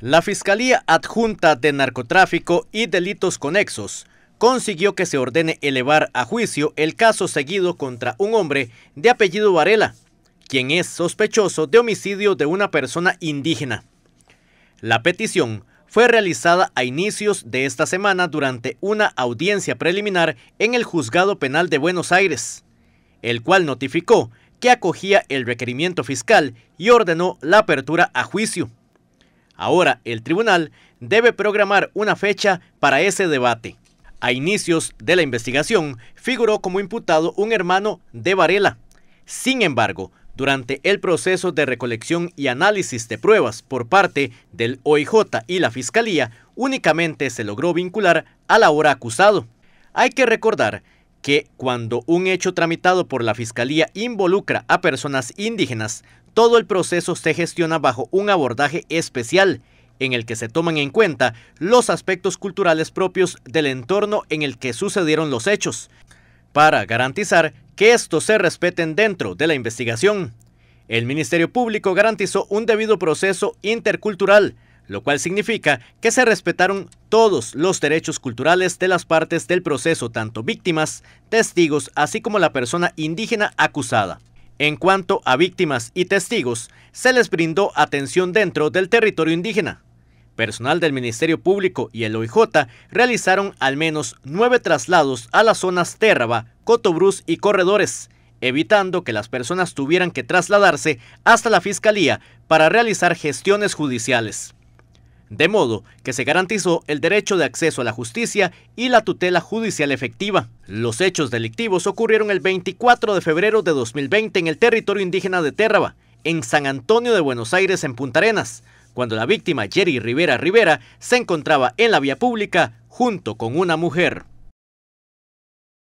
La Fiscalía Adjunta de Narcotráfico y Delitos Conexos consiguió que se ordene elevar a juicio el caso seguido contra un hombre de apellido Varela, quien es sospechoso de homicidio de una persona indígena. La petición fue realizada a inicios de esta semana durante una audiencia preliminar en el Juzgado Penal de Buenos Aires, el cual notificó que acogía el requerimiento fiscal y ordenó la apertura a juicio. Ahora el tribunal debe programar una fecha para ese debate. A inicios de la investigación figuró como imputado un hermano de Varela. Sin embargo, durante el proceso de recolección y análisis de pruebas por parte del OIJ y la Fiscalía, únicamente se logró vincular al ahora acusado. Hay que recordar que cuando un hecho tramitado por la Fiscalía involucra a personas indígenas, todo el proceso se gestiona bajo un abordaje especial en el que se toman en cuenta los aspectos culturales propios del entorno en el que sucedieron los hechos, para garantizar que estos se respeten dentro de la investigación. El Ministerio Público garantizó un debido proceso intercultural lo cual significa que se respetaron todos los derechos culturales de las partes del proceso, tanto víctimas, testigos, así como la persona indígena acusada. En cuanto a víctimas y testigos, se les brindó atención dentro del territorio indígena. Personal del Ministerio Público y el OIJ realizaron al menos nueve traslados a las zonas Térraba, Cotobruz y Corredores, evitando que las personas tuvieran que trasladarse hasta la Fiscalía para realizar gestiones judiciales de modo que se garantizó el derecho de acceso a la justicia y la tutela judicial efectiva. Los hechos delictivos ocurrieron el 24 de febrero de 2020 en el territorio indígena de Térraba, en San Antonio de Buenos Aires, en Punta Arenas, cuando la víctima Jerry Rivera Rivera se encontraba en la vía pública junto con una mujer.